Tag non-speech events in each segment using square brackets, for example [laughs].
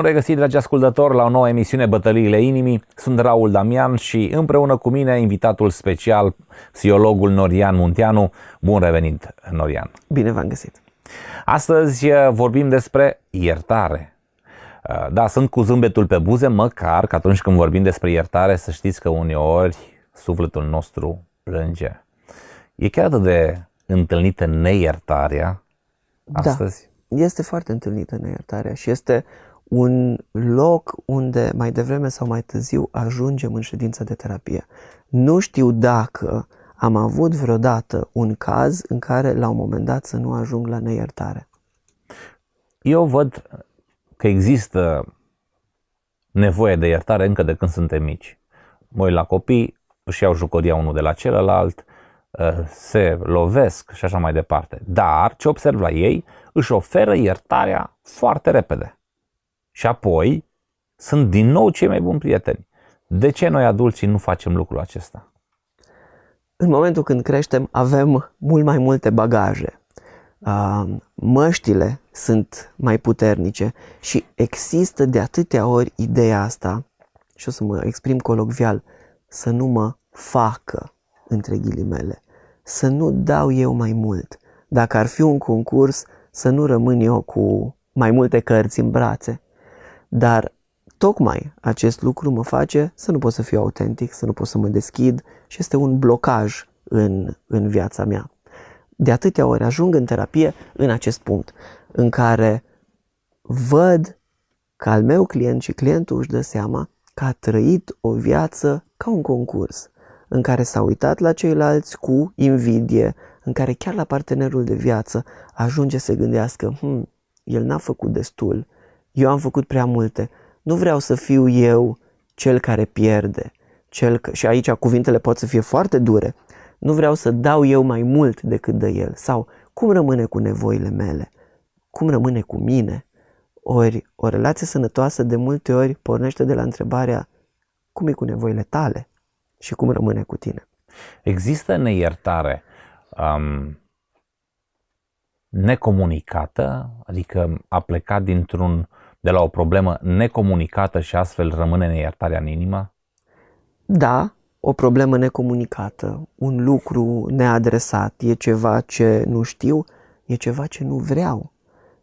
Bun regăsit, dragi ascultători, la o nouă emisiune Bătăliile Inimii. Sunt Raul Damian și împreună cu mine invitatul special, psihologul Norian Munteanu. Bun revenit, Norian! Bine v-am găsit! Astăzi eh, vorbim despre iertare. Eh, da, sunt cu zâmbetul pe buze, măcar că atunci când vorbim despre iertare, să știți că uneori sufletul nostru plânge. E chiar atât de întâlnită neiertarea da. astăzi? Da, este foarte întâlnită neiertarea și este uh, un loc unde mai devreme sau mai târziu ajungem în ședința de terapie. Nu știu dacă am avut vreodată un caz în care la un moment dat să nu ajung la neiertare. Eu văd că există nevoie de iertare încă de când suntem mici. Moi la copii își iau jucăria unul de la celălalt, eh, se lovesc și așa mai departe. Dar ce observ la ei, își oferă iertarea foarte repede. Și apoi sunt din nou cei mai buni prieteni. De ce noi adulții nu facem lucrul acesta? În momentul când creștem avem mult mai multe bagaje. Măștile sunt mai puternice și există de atâtea ori ideea asta, și o să mă exprim colocvial, să nu mă facă, între ghilimele, să nu dau eu mai mult. Dacă ar fi un concurs, să nu rămân eu cu mai multe cărți în brațe, dar tocmai acest lucru mă face să nu pot să fiu autentic, să nu pot să mă deschid și este un blocaj în, în viața mea. De atâtea ori ajung în terapie în acest punct în care văd că al meu client și clientul își dă seama că a trăit o viață ca un concurs, în care s-a uitat la ceilalți cu invidie, în care chiar la partenerul de viață ajunge să gândească, hm, el n-a făcut destul, eu am făcut prea multe, nu vreau să fiu eu cel care pierde, cel că, și aici cuvintele pot să fie foarte dure, nu vreau să dau eu mai mult decât de el, sau cum rămâne cu nevoile mele, cum rămâne cu mine. Ori o relație sănătoasă de multe ori pornește de la întrebarea cum e cu nevoile tale și cum rămâne cu tine. Există neiertare um, necomunicată, adică a plecat dintr-un de la o problemă necomunicată și astfel rămâne neiertarea în inimă? Da, o problemă necomunicată, un lucru neadresat, e ceva ce nu știu, e ceva ce nu vreau.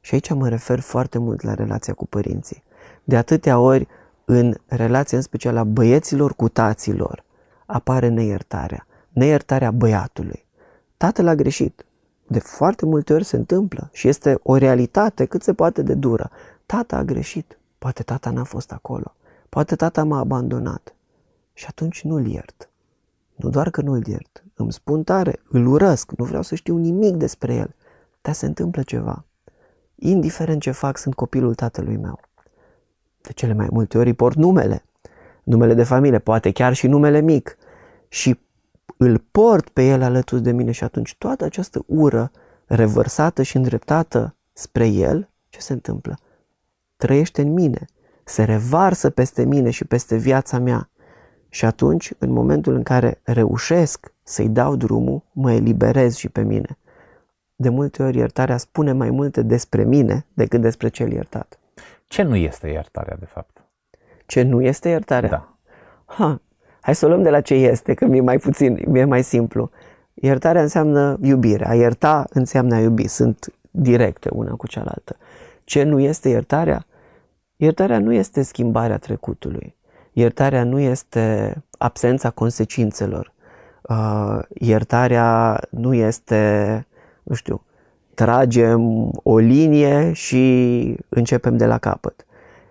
Și aici mă refer foarte mult la relația cu părinții. De atâtea ori, în relația în special a băieților cu taților, apare neiertarea. Neiertarea băiatului. Tatăl a greșit. De foarte multe ori se întâmplă și este o realitate cât se poate de dură. Tata a greșit, poate tata n-a fost acolo, poate tata m-a abandonat. Și atunci nu-l iert. Nu doar că nu-l iert, îmi spun tare, îl urăsc, nu vreau să știu nimic despre el, dar se întâmplă ceva. Indiferent ce fac, sunt copilul tatălui meu. De cele mai multe ori port numele, numele de familie, poate chiar și numele mic. Și îl port pe el alături de mine și atunci toată această ură revărsată și îndreptată spre el, ce se întâmplă? trăiește în mine, se revarsă peste mine și peste viața mea. Și atunci, în momentul în care reușesc să-i dau drumul, mă eliberez și pe mine. De multe ori iertarea spune mai multe despre mine decât despre cel iertat. Ce nu este iertarea, de fapt? Ce nu este iertarea? Da. Ha, hai să o luăm de la ce este, că mi-e mai puțin, mi-e mai simplu. Iertarea înseamnă iubire, a ierta înseamnă a iubi, sunt directe una cu cealaltă. Ce nu este iertarea? Iertarea nu este schimbarea trecutului. Iertarea nu este absența consecințelor. Uh, iertarea nu este, nu știu, tragem o linie și începem de la capăt.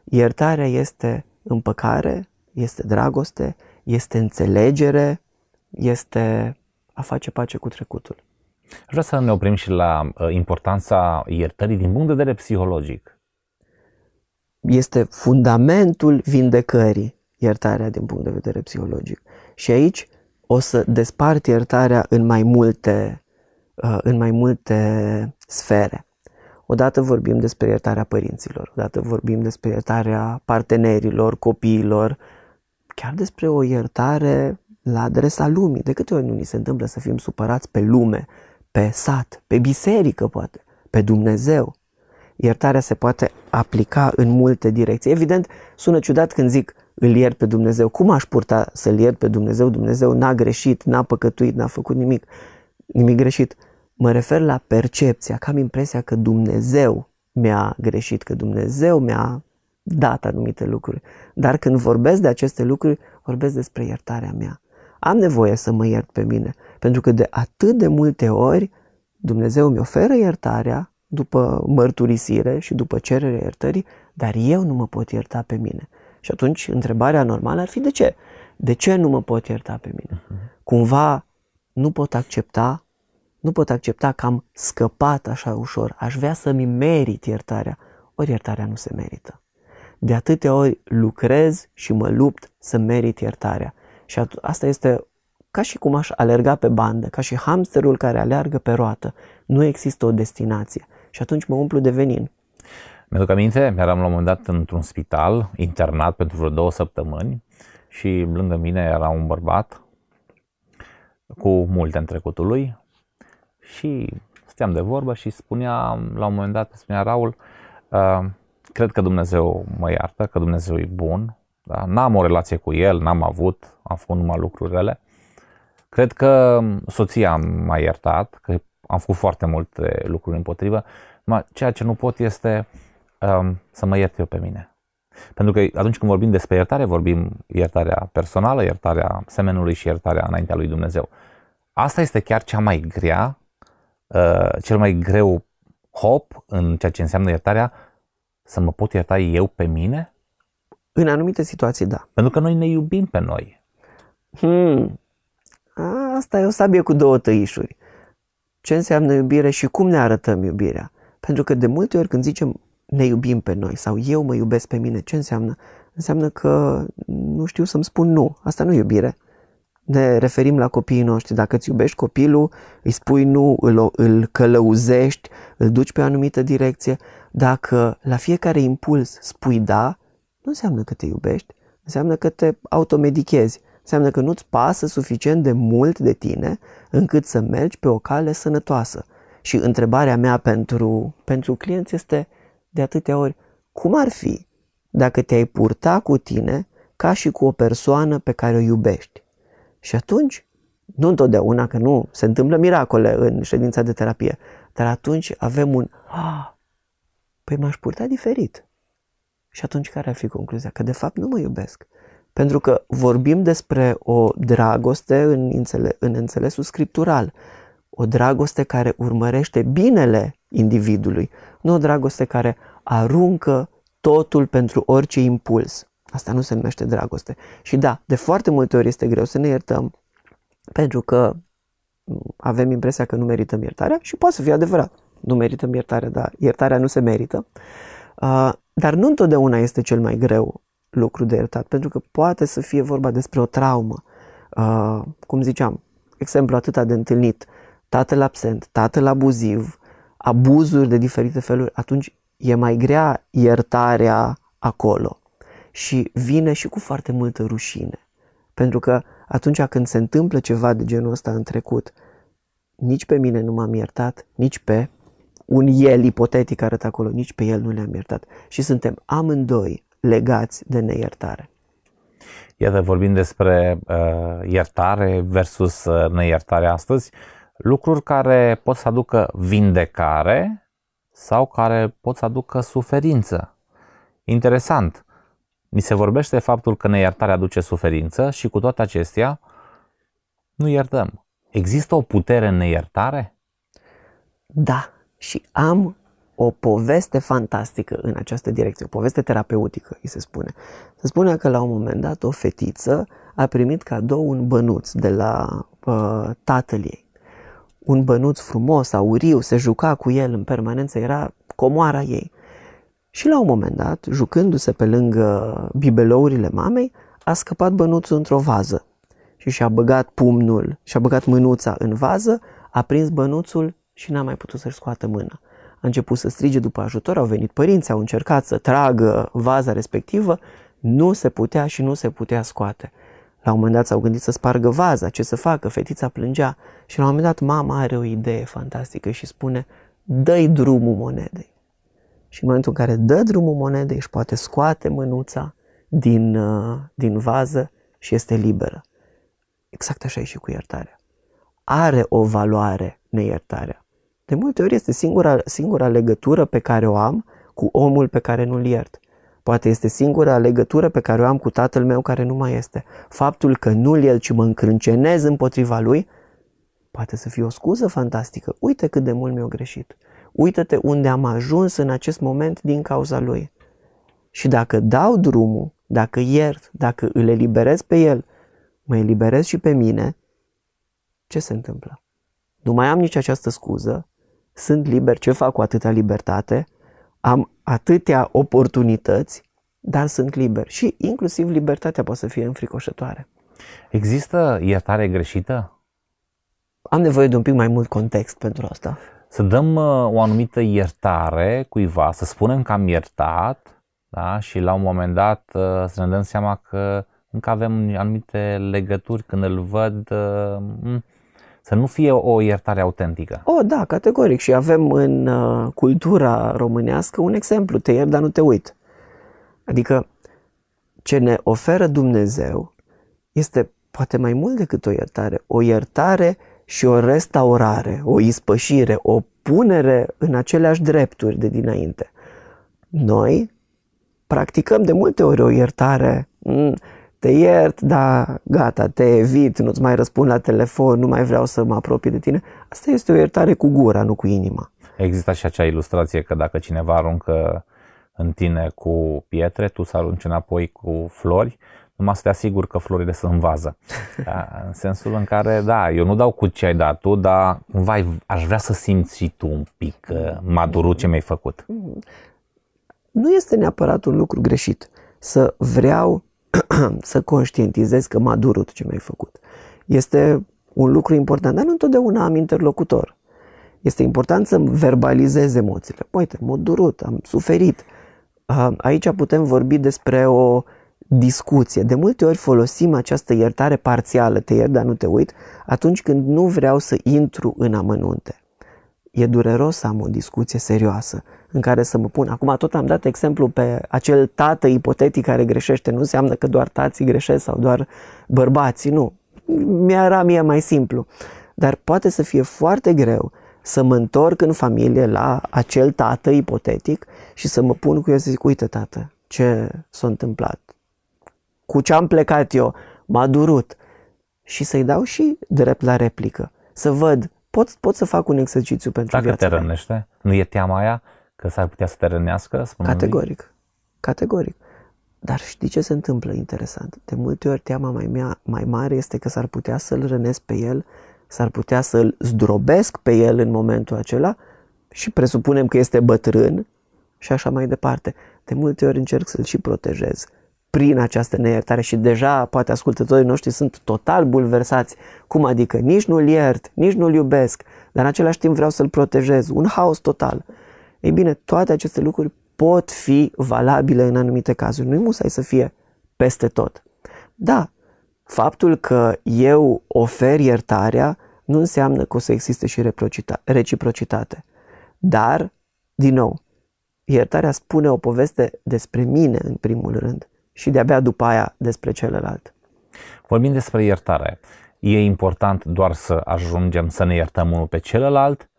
Iertarea este împăcare, este dragoste, este înțelegere, este a face pace cu trecutul. Vreau să ne oprim și la uh, importanța iertării din punct de vedere psihologic. Este fundamentul vindecării, iertarea din punct de vedere psihologic. Și aici o să despart iertarea în mai multe, uh, în mai multe sfere. Odată vorbim despre iertarea părinților, odată vorbim despre iertarea partenerilor, copiilor, chiar despre o iertare la adresa lumii. De câte ori nu ni se întâmplă să fim supărați pe lume pe sat, pe biserică poate, pe Dumnezeu. Iertarea se poate aplica în multe direcții. Evident, sună ciudat când zic îl iert pe Dumnezeu. Cum aș purta să-l iert pe Dumnezeu? Dumnezeu n-a greșit, n-a păcătuit, n-a făcut nimic, nimic greșit. Mă refer la percepția, că am impresia că Dumnezeu mi-a greșit, că Dumnezeu mi-a dat anumite lucruri. Dar când vorbesc de aceste lucruri, vorbesc despre iertarea mea. Am nevoie să mă iert pe mine. Pentru că de atât de multe ori Dumnezeu mi oferă iertarea după mărturisire și după cerere iertării, dar eu nu mă pot ierta pe mine. Și atunci întrebarea normală ar fi de ce? De ce nu mă pot ierta pe mine? Uh-huh. Cumva nu pot accepta, nu pot accepta că am scăpat așa ușor. Aș vrea să-mi merit iertarea. Ori iertarea nu se merită. De atâtea ori lucrez și mă lupt să merit iertarea. Și asta este ca și cum aș alerga pe bandă, ca și hamsterul care aleargă pe roată. Nu există o destinație și atunci mă umplu de venin. Mi-aduc aminte, eram la un moment dat într-un spital, internat pentru vreo două săptămâni și lângă mine era un bărbat cu multe în trecutul lui și stăteam de vorbă și spunea, la un moment dat, spunea Raul, uh, cred că Dumnezeu mă iartă, că Dumnezeu e bun, da? n-am o relație cu el, n-am avut, am făcut numai lucrurile rele, Cred că soția m-a iertat, că am făcut foarte multe lucruri împotrivă, numai ceea ce nu pot este um, să mă iert eu pe mine. Pentru că atunci când vorbim despre iertare, vorbim iertarea personală, iertarea semenului și iertarea înaintea lui Dumnezeu. Asta este chiar cea mai grea, uh, cel mai greu hop în ceea ce înseamnă iertarea, să mă pot ierta eu pe mine? În anumite situații, da. Pentru că noi ne iubim pe noi. Hmm, asta e o sabie cu două tăișuri. Ce înseamnă iubire și cum ne arătăm iubirea? Pentru că de multe ori când zicem ne iubim pe noi sau eu mă iubesc pe mine, ce înseamnă? Înseamnă că nu știu să-mi spun nu. Asta nu e iubire. Ne referim la copiii noștri. Dacă îți iubești copilul, îi spui nu, îl, îl călăuzești, îl duci pe o anumită direcție. Dacă la fiecare impuls spui da, nu înseamnă că te iubești, înseamnă că te automedichezi. Înseamnă că nu-ți pasă suficient de mult de tine încât să mergi pe o cale sănătoasă. Și întrebarea mea pentru, pentru clienți este de atâtea ori, cum ar fi dacă te-ai purta cu tine ca și cu o persoană pe care o iubești? Și atunci, nu întotdeauna, că nu se întâmplă miracole în ședința de terapie, dar atunci avem un, ah, păi m-aș purta diferit. Și atunci care ar fi concluzia? Că de fapt nu mă iubesc. Pentru că vorbim despre o dragoste în, înțele- în înțelesul scriptural, o dragoste care urmărește binele individului, nu o dragoste care aruncă totul pentru orice impuls. Asta nu se numește dragoste. Și da, de foarte multe ori este greu să ne iertăm, pentru că avem impresia că nu merităm iertarea și poate să fie adevărat. Nu merităm iertarea, dar iertarea nu se merită. Uh, dar nu întotdeauna este cel mai greu lucru de iertat, pentru că poate să fie vorba despre o traumă. Uh, cum ziceam, exemplu atâta de întâlnit, tatăl absent, tatăl abuziv, abuzuri de diferite feluri, atunci e mai grea iertarea acolo. Și vine și cu foarte multă rușine. Pentru că atunci când se întâmplă ceva de genul ăsta în trecut, nici pe mine nu m-am iertat, nici pe un el ipotetic arăt acolo, nici pe el nu le-am iertat. Și suntem amândoi legați de neiertare. Iată, vorbim despre uh, iertare versus uh, neiertare astăzi, lucruri care pot să aducă vindecare sau care pot să aducă suferință. Interesant. Ni se vorbește faptul că neiertarea aduce suferință și cu toate acestea nu iertăm. Există o putere în neiertare? Da, și am o poveste fantastică în această direcție, o poveste terapeutică, îi se spune. Se spune că la un moment dat o fetiță a primit cadou un bănuț de la uh, tatăl ei. Un bănuț frumos, auriu, se juca cu el în permanență, era comoara ei. Și la un moment dat, jucându-se pe lângă bibelourile mamei, a scăpat bănuțul într-o vază și și-a băgat pumnul, și-a băgat mânuța în vază, a prins bănuțul și n-a mai putut să-și scoată mâna a început să strige după ajutor, au venit părinții, au încercat să tragă vaza respectivă, nu se putea și nu se putea scoate. La un moment dat s-au gândit să spargă vaza, ce să facă, fetița plângea și la un moment dat mama are o idee fantastică și spune, dă-i drumul monedei. Și în momentul în care dă drumul monedei își poate scoate mânuța din, uh, din vază și este liberă. Exact așa e și cu iertarea. Are o valoare neiertarea. De multe ori este singura, singura legătură pe care o am cu omul pe care nu-l iert. Poate este singura legătură pe care o am cu tatăl meu care nu mai este. Faptul că nu-l iert, ci mă încrâncenez împotriva lui, poate să fie o scuză fantastică. Uite cât de mult mi-a greșit. Uită-te unde am ajuns în acest moment din cauza lui. Și dacă dau drumul, dacă iert, dacă îl eliberez pe el, mă eliberez și pe mine, ce se întâmplă? Nu mai am nici această scuză, sunt liber, ce fac cu atâta libertate, am atâtea oportunități, dar sunt liber. Și inclusiv libertatea poate să fie înfricoșătoare. Există iertare greșită? Am nevoie de un pic mai mult context pentru asta. Să dăm uh, o anumită iertare cuiva, să spunem că am iertat da? și la un moment dat uh, să ne dăm seama că încă avem anumite legături când îl văd. Uh, să nu fie o iertare autentică. Oh, da, categoric. Și avem în uh, cultura românească un exemplu. Te iert, dar nu te uit. Adică ce ne oferă Dumnezeu este poate mai mult decât o iertare. O iertare și o restaurare, o ispășire, o punere în aceleași drepturi de dinainte. Noi practicăm de multe ori o iertare. Mm, te iert, da, gata, te evit, nu-ți mai răspund la telefon, nu mai vreau să mă apropii de tine. Asta este o iertare cu gura, nu cu inima. Există și acea ilustrație că dacă cineva aruncă în tine cu pietre, tu să arunci înapoi cu flori, numai să te asiguri că florile sunt în vază. Da, în sensul în care, da, eu nu dau cu ce ai dat tu, dar cumva aș vrea să simți și tu un pic uh, maduru ce mi-ai făcut. Nu este neapărat un lucru greșit să vreau [clears throat] să conștientizezi că m-a durut ce mi-ai făcut. Este un lucru important, dar nu întotdeauna am interlocutor. Este important să verbalizez emoțiile. Uite, m-a durut, am suferit. Ah, aici putem vorbi despre o discuție. De multe ori folosim această iertare parțială, te iert, dar nu te uit, atunci când nu vreau să intru în amănunte e dureros să am o discuție serioasă în care să mă pun. Acum tot am dat exemplu pe acel tată ipotetic care greșește. Nu înseamnă că doar tații greșesc sau doar bărbații, nu. Mi-era mie mai simplu. Dar poate să fie foarte greu să mă întorc în familie la acel tată ipotetic și să mă pun cu el să zic, uite tată, ce s-a întâmplat? Cu ce am plecat eu? M-a durut. Și să-i dau și drept la replică. Să văd pot, pot să fac un exercițiu pentru Dacă viața te rănește, mea. nu e teama aia că s-ar putea să te rănească? Categoric. Categoric. Dar știi ce se întâmplă interesant? De multe ori teama mai, mea, mai mare este că s-ar putea să-l rănesc pe el, s-ar putea să-l zdrobesc pe el în momentul acela și presupunem că este bătrân și așa mai departe. De multe ori încerc să-l și protejez prin această neiertare și deja poate ascultătorii noștri sunt total bulversați. Cum adică? Nici nu-l iert, nici nu-l iubesc, dar în același timp vreau să-l protejez. Un haos total. Ei bine, toate aceste lucruri pot fi valabile în anumite cazuri. Nu-i musai să fie peste tot. Da, faptul că eu ofer iertarea nu înseamnă că o să existe și reciprocitate. Dar, din nou, iertarea spune o poveste despre mine în primul rând și de-abia după aia despre celălalt. Vorbim despre iertare. E important doar să ajungem să ne iertăm unul pe celălalt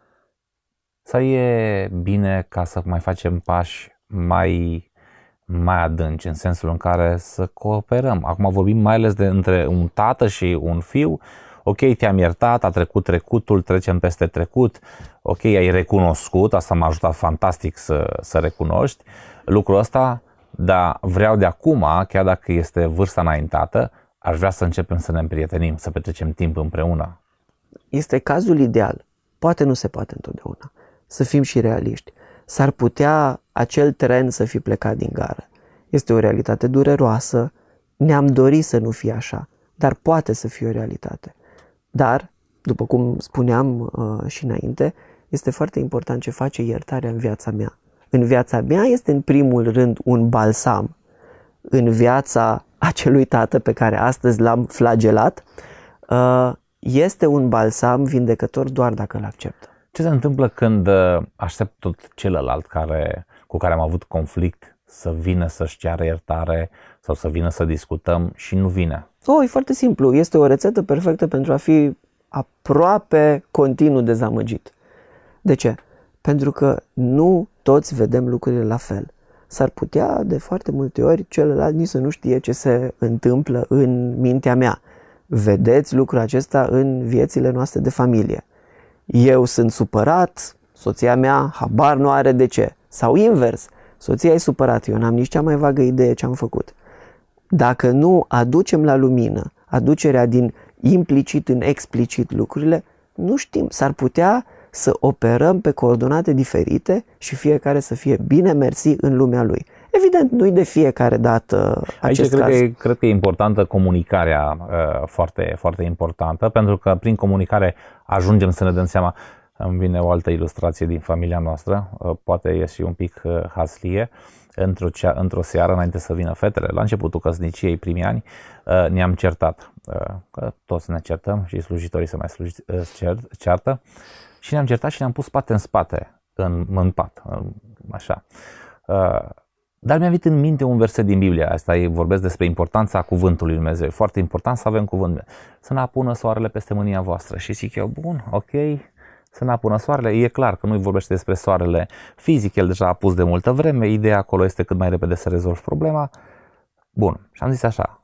sau e bine ca să mai facem pași mai mai adânci, în sensul în care să cooperăm. Acum vorbim mai ales de între un tată și un fiu. Ok, te-am iertat, a trecut trecutul, trecem peste trecut. Ok, ai recunoscut, asta m-a ajutat fantastic să, să recunoști lucrul ăsta, dar vreau de acum, chiar dacă este vârsta înaintată, aș vrea să începem să ne împrietenim, să petrecem timp împreună. Este cazul ideal. Poate nu se poate întotdeauna. Să fim și realiști. S-ar putea acel tren să fi plecat din gară. Este o realitate dureroasă, ne-am dorit să nu fie așa, dar poate să fie o realitate. Dar, după cum spuneam uh, și înainte, este foarte important ce face iertarea în viața mea în viața mea este în primul rând un balsam în viața acelui tată pe care astăzi l-am flagelat, uh, este un balsam vindecător doar dacă îl acceptă. Ce se întâmplă când uh, aștept tot celălalt care, cu care am avut conflict să vină să-și ceară iertare sau să vină să discutăm și nu vine? Oh, e foarte simplu. Este o rețetă perfectă pentru a fi aproape continuu dezamăgit. De ce? Pentru că nu toți vedem lucrurile la fel. S-ar putea de foarte multe ori celălalt nici să nu știe ce se întâmplă în mintea mea. Vedeți lucrul acesta în viețile noastre de familie. Eu sunt supărat, soția mea habar nu are de ce. Sau invers, soția e supărat, eu n-am nici cea mai vagă idee ce am făcut. Dacă nu aducem la lumină aducerea din implicit în explicit lucrurile, nu știm, s-ar putea să operăm pe coordonate diferite și fiecare să fie bine mersi în lumea lui. Evident, nu-i de fiecare dată acest Aici cred caz. Că, cred că e importantă comunicarea uh, foarte, foarte importantă, pentru că prin comunicare ajungem să ne dăm seama. Îmi vine o altă ilustrație din familia noastră, uh, poate e și un pic uh, haslie. Într-o, cea, într-o seară, înainte să vină fetele, la începutul căsniciei, primii ani, ne-am certat. Că toți ne certăm și slujitorii se mai sluj, ceartă și ne-am certat și ne-am pus spate în spate, în, în pat, așa. Uh, dar mi-a venit în minte un verset din Biblie, asta e, vorbesc despre importanța cuvântului Lui Dumnezeu, e foarte important să avem cuvânt. Să ne apună soarele peste mânia voastră. Și zic eu, bun, ok, să ne apună soarele. E clar că nu-i vorbește despre soarele fizic, el deja a pus de multă vreme, ideea acolo este cât mai repede să rezolvi problema. Bun, și am zis așa,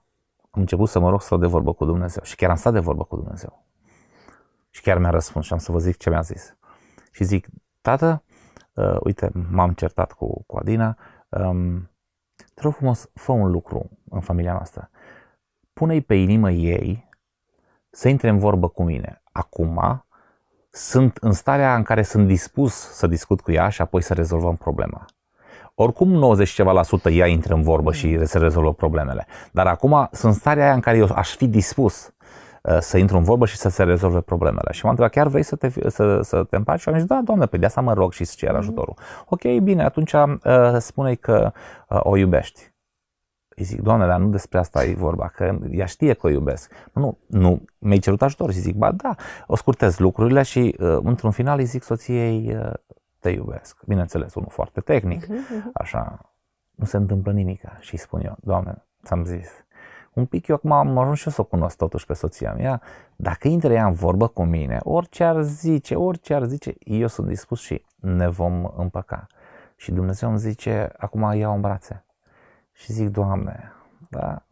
am început să mă rog să stau de vorbă cu Dumnezeu și chiar am stat de vorbă cu Dumnezeu. Și chiar mi-a răspuns și am să vă zic ce mi-a zis. Și zic, tată, uh, uite, m-am certat cu, cu Adina, um, te rog frumos, fă un lucru în familia noastră. Pune-i pe inimă ei să intre în vorbă cu mine. Acum sunt în starea în care sunt dispus să discut cu ea și apoi să rezolvăm problema. Oricum 90 ceva la sută ea intră în vorbă și se rezolvă problemele. Dar acum sunt starea în care eu aș fi dispus Uh, să intru în vorbă și să se rezolve problemele. Și m am întrebat, chiar vrei să te, să, să te împaci? Și am zis, da, doamne, pe păi de asta mă rog și să cer mhm. ajutorul. Mm-hmm. Ok, bine, atunci uh, spune-i că uh, o iubești. Îi zic, doamne, dar nu despre asta e vorba, că ea știe că o iubesc. Nu, nu, mi-ai cerut ajutor și zic, ba da, o scurtez lucrurile și uh, într-un final îi zic soției, uh, te iubesc. Bineînțeles, unul foarte tehnic, mm-hmm. așa, nu se întâmplă nimic și îi spun eu, doamne, ți-am zis, un pic eu acum am ajuns și eu să o cunosc totuși pe soția mea, dacă intre ea în vorbă cu mine, orice ar zice, orice ar zice, eu sunt dispus și ne vom împăca. Și Dumnezeu îmi zice, acum iau în brațe. Și zic, Doamne, da,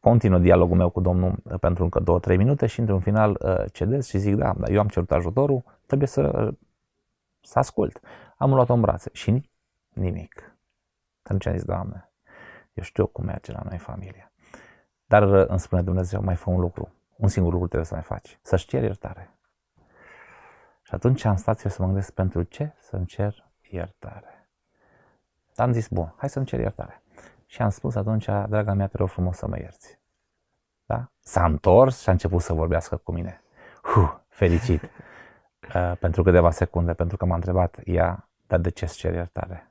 continuă dialogul meu cu Domnul uh, pentru încă două-trei minute și într-un final uh, cedez și zic, da, dar eu am cerut ajutorul, trebuie să, să ascult. Am luat-o în brațe și nimic. Atunci am zis, Doamne, eu știu cum merge la noi familia. Dar uh, îmi spune Dumnezeu, mai fă un lucru. Un singur lucru trebuie să mai faci. Să-și ceri iertare. Și atunci am stat eu să mă gândesc pentru ce să-mi cer iertare. Am zis, bun, hai să-mi cer iertare. Și am spus atunci, draga mea, te rog frumos să mă ierți. Da? S-a întors și a început să vorbească cu mine. Huh, fericit. [laughs] uh, pentru câteva secunde, pentru că m-a întrebat ea, dar de ce îți cer iertare?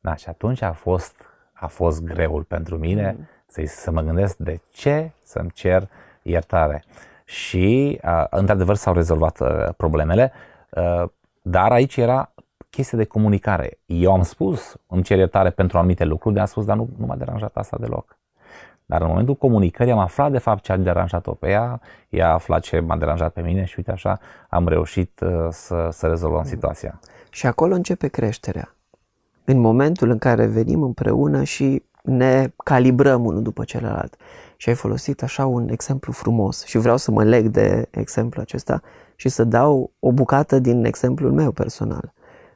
Da, și atunci a fost a fost greul pentru mine mm. să, să mă gândesc de ce să-mi cer iertare. Și, uh, într-adevăr, s-au rezolvat uh, problemele, uh, dar aici era chestie de comunicare. Eu am spus, îmi cer iertare pentru anumite lucruri, dar am spus, dar nu, nu m-a deranjat asta deloc. Dar în momentul comunicării am aflat de fapt ce a deranjat-o pe ea, ea a aflat ce m-a deranjat pe mine și uite așa am reușit uh, să, să rezolvăm mm. situația. Și acolo începe creșterea în momentul în care venim împreună și ne calibrăm unul după celălalt. Și ai folosit așa un exemplu frumos și vreau să mă leg de exemplu acesta și să dau o bucată din exemplul meu personal.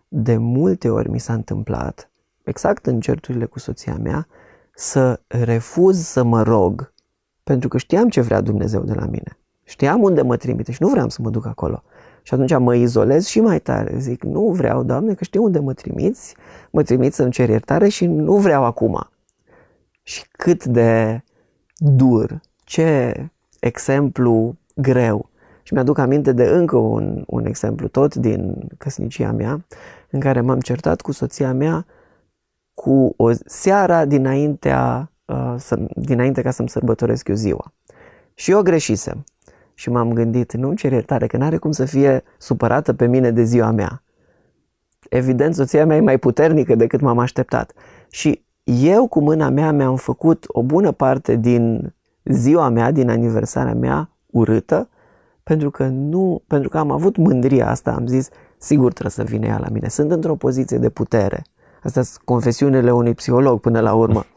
De multe ori mi s-a întâmplat, exact în certurile cu soția mea, să refuz să mă rog, pentru că știam ce vrea Dumnezeu de la mine. Știam unde mă trimite și nu vreau să mă duc acolo. Și atunci mă izolez și mai tare. Zic, nu vreau, Doamne, că știu unde mă trimiți, mă trimiți să-mi cer iertare și nu vreau acum. Și cât de dur, ce exemplu greu. Și mi-aduc aminte de încă un, un exemplu, tot din căsnicia mea, în care m-am certat cu soția mea cu o seara dinaintea, uh, să, dinainte ca să-mi sărbătoresc eu ziua. Și eu greșisem și m-am gândit, nu-mi cer iertare, că n-are cum să fie supărată pe mine de ziua mea. Evident, soția mea e mai puternică decât m-am așteptat. Și eu cu mâna mea mi-am făcut o bună parte din ziua mea, din aniversarea mea, urâtă, pentru că, nu, pentru că am avut mândria asta, am zis, sigur trebuie să vină ea la mine. Sunt într-o poziție de putere. Astea sunt confesiunile unui psiholog până la urmă. [laughs]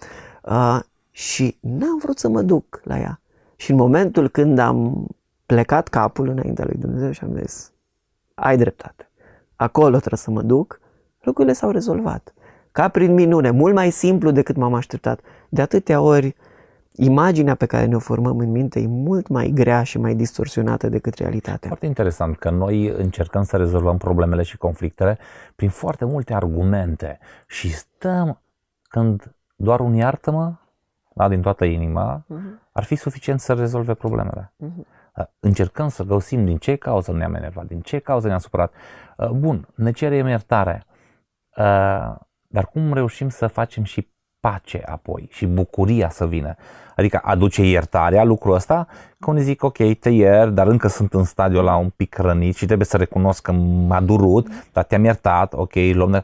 Uh, și n-am vrut să mă duc la ea. Și în momentul când am plecat capul înaintea lui Dumnezeu și am zis, ai dreptate, acolo trebuie să mă duc, lucrurile s-au rezolvat. Ca prin minune, mult mai simplu decât m-am așteptat. De atâtea ori, imaginea pe care ne-o formăm în minte e mult mai grea și mai distorsionată decât realitatea. Foarte interesant că noi încercăm să rezolvăm problemele și conflictele prin foarte multe argumente și stăm când doar un iartă-mă, da, din toată inima, uh-huh. ar fi suficient să rezolve problemele. Uh-huh. Încercăm să găsim din ce cauză ne-am enervat, din ce cauză ne-am supărat. Bun, ne cerem iertare, dar cum reușim să facem și pace apoi și bucuria să vină. Adică aduce iertarea lucrul ăsta, că unii zic ok, te iert, dar încă sunt în stadiul la un pic rănit și trebuie să recunosc că m-a durut, dar te-am iertat, ok, luăm de...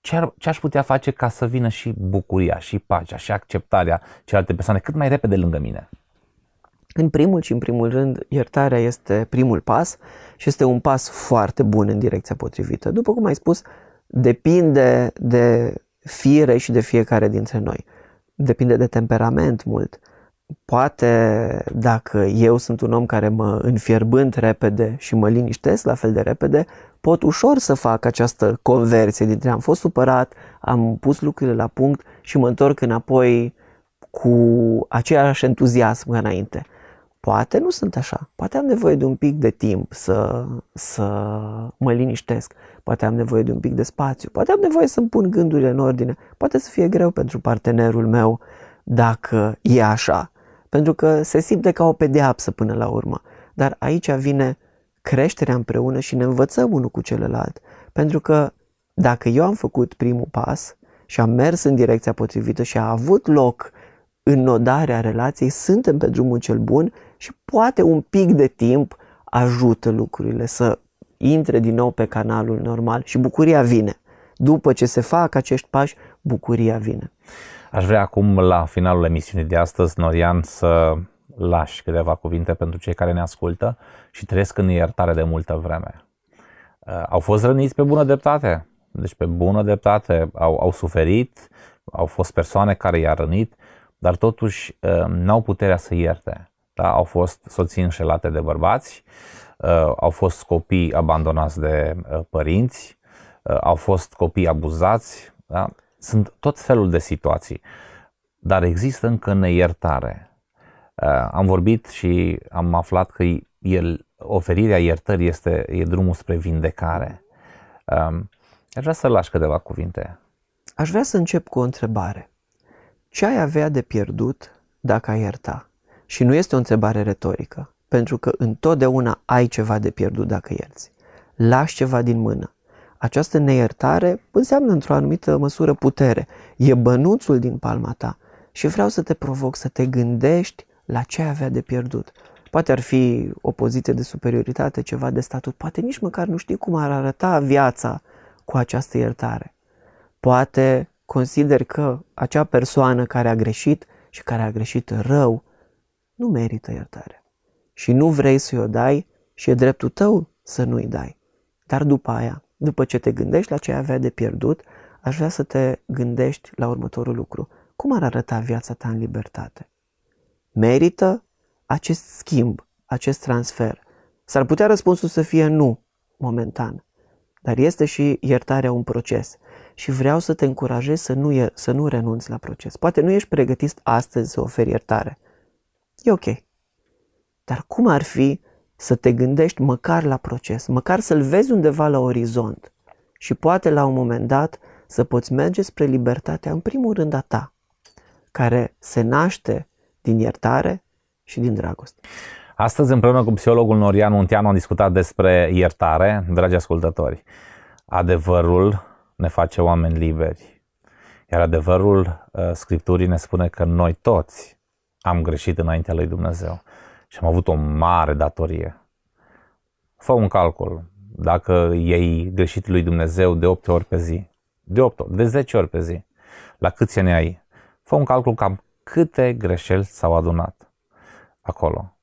Ce, ar, ce aș putea face ca să vină și bucuria, și pacea, și acceptarea celelalte persoane cât mai repede lângă mine? În primul și în primul rând, iertarea este primul pas și este un pas foarte bun în direcția potrivită. După cum ai spus, depinde de fire și de fiecare dintre noi. Depinde de temperament mult. Poate dacă eu sunt un om care mă înfierbând repede și mă liniștesc la fel de repede, pot ușor să fac această conversie dintre am fost supărat, am pus lucrurile la punct și mă întorc înapoi cu aceeași entuziasm ca înainte. Poate nu sunt așa, poate am nevoie de un pic de timp să, să mă liniștesc, poate am nevoie de un pic de spațiu, poate am nevoie să-mi pun gândurile în ordine, poate să fie greu pentru partenerul meu dacă e așa, pentru că se simte ca o pedeapsă până la urmă. Dar aici vine creșterea împreună și ne învățăm unul cu celălalt, pentru că dacă eu am făcut primul pas și am mers în direcția potrivită și a avut loc înodarea relației, suntem pe drumul cel bun și poate un pic de timp ajută lucrurile să intre din nou pe canalul normal și bucuria vine. După ce se fac acești pași, bucuria vine. Aș vrea acum, la finalul emisiunii de astăzi, Norian, să lași câteva cuvinte pentru cei care ne ascultă și trăiesc în iertare de multă vreme. Uh, au fost răniți pe bună dreptate, deci pe bună dreptate au, au suferit, au fost persoane care i-a rănit, dar totuși uh, n-au puterea să ierte da? au fost soții înșelate de bărbați, uh, au fost copii abandonați de uh, părinți, uh, au fost copii abuzați, da? sunt tot felul de situații, dar există încă neiertare. Am vorbit și am aflat că el, oferirea iertării este e drumul spre vindecare. Um, aș vrea să lași câteva cuvinte. Aș vrea să încep cu o întrebare. Ce ai avea de pierdut dacă ai ierta? Și nu este o întrebare retorică, pentru că întotdeauna ai ceva de pierdut dacă ierți. Lași ceva din mână. Această neiertare înseamnă într-o anumită măsură putere. E bănuțul din palma ta. Și vreau să te provoc să te gândești la ce ai avea de pierdut. Poate ar fi o poziție de superioritate, ceva de statut, poate nici măcar nu știi cum ar arăta viața cu această iertare. Poate consider că acea persoană care a greșit și care a greșit rău nu merită iertare. Și nu vrei să-i o dai și e dreptul tău să nu-i dai. Dar după aia, după ce te gândești la ce avea de pierdut, aș vrea să te gândești la următorul lucru. Cum ar arăta viața ta în libertate? Merită acest schimb, acest transfer? S-ar putea răspunsul să fie nu, momentan. Dar este și iertarea un proces și vreau să te încurajez să nu, să nu renunți la proces. Poate nu ești pregătit astăzi să oferi iertare, e ok. Dar cum ar fi să te gândești măcar la proces, măcar să-l vezi undeva la orizont și poate la un moment dat să poți merge spre libertatea în primul rând a ta, care se naște din iertare și din dragoste. Astăzi, împreună cu psihologul Norian Munteanu, am discutat despre iertare. Dragi ascultători, adevărul ne face oameni liberi, iar adevărul uh, Scripturii ne spune că noi toți am greșit înaintea lui Dumnezeu și am avut o mare datorie. Fă un calcul. Dacă ei greșit lui Dumnezeu de 8 ori pe zi, de 8 ori, de 10 ori pe zi, la câți ani ai? Fă un calcul cam câte greșeli s-au adunat acolo.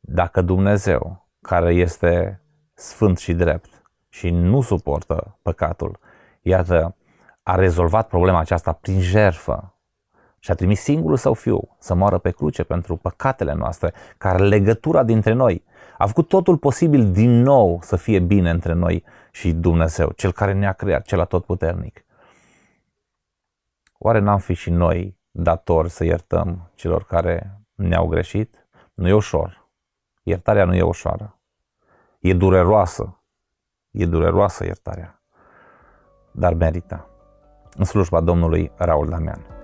Dacă Dumnezeu, care este sfânt și drept și nu suportă păcatul, iată, a rezolvat problema aceasta prin jerfă, și a trimis singurul său fiu să moară pe cruce pentru păcatele noastre, care legătura dintre noi a făcut totul posibil din nou să fie bine între noi și Dumnezeu, cel care ne-a creat, cel atotputernic. Oare n-am fi și noi datori să iertăm celor care ne-au greșit? Nu e ușor. Iertarea nu e ușoară. E dureroasă. E dureroasă iertarea. Dar merită. În slujba Domnului Raul Damian.